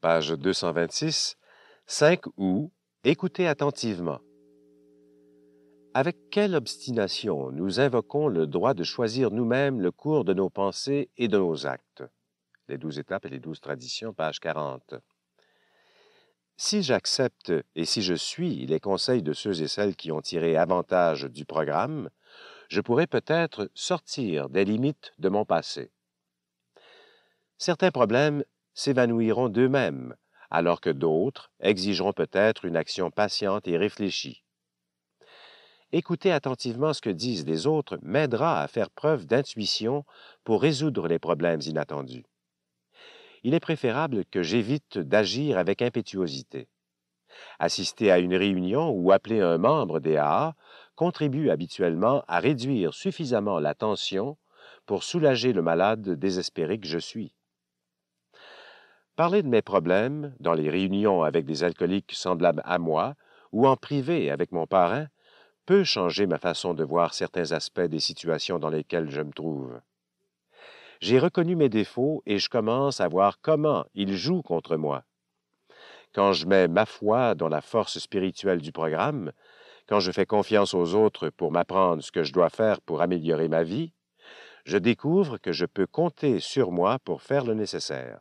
page 226, 5 ou « écoutez attentivement. Avec quelle obstination nous invoquons le droit de choisir nous-mêmes le cours de nos pensées et de nos actes. Les douze étapes et les douze traditions, page 40. Si j'accepte et si je suis les conseils de ceux et celles qui ont tiré avantage du programme, je pourrais peut-être sortir des limites de mon passé. Certains problèmes s'évanouiront d'eux-mêmes, alors que d'autres exigeront peut-être une action patiente et réfléchie. Écouter attentivement ce que disent les autres m'aidera à faire preuve d'intuition pour résoudre les problèmes inattendus. Il est préférable que j'évite d'agir avec impétuosité. Assister à une réunion ou appeler un membre des AA contribue habituellement à réduire suffisamment la tension pour soulager le malade désespéré que je suis. Parler de mes problèmes, dans les réunions avec des alcooliques semblables à moi, ou en privé avec mon parrain, peut changer ma façon de voir certains aspects des situations dans lesquelles je me trouve. J'ai reconnu mes défauts et je commence à voir comment ils jouent contre moi. Quand je mets ma foi dans la force spirituelle du programme, quand je fais confiance aux autres pour m'apprendre ce que je dois faire pour améliorer ma vie, je découvre que je peux compter sur moi pour faire le nécessaire.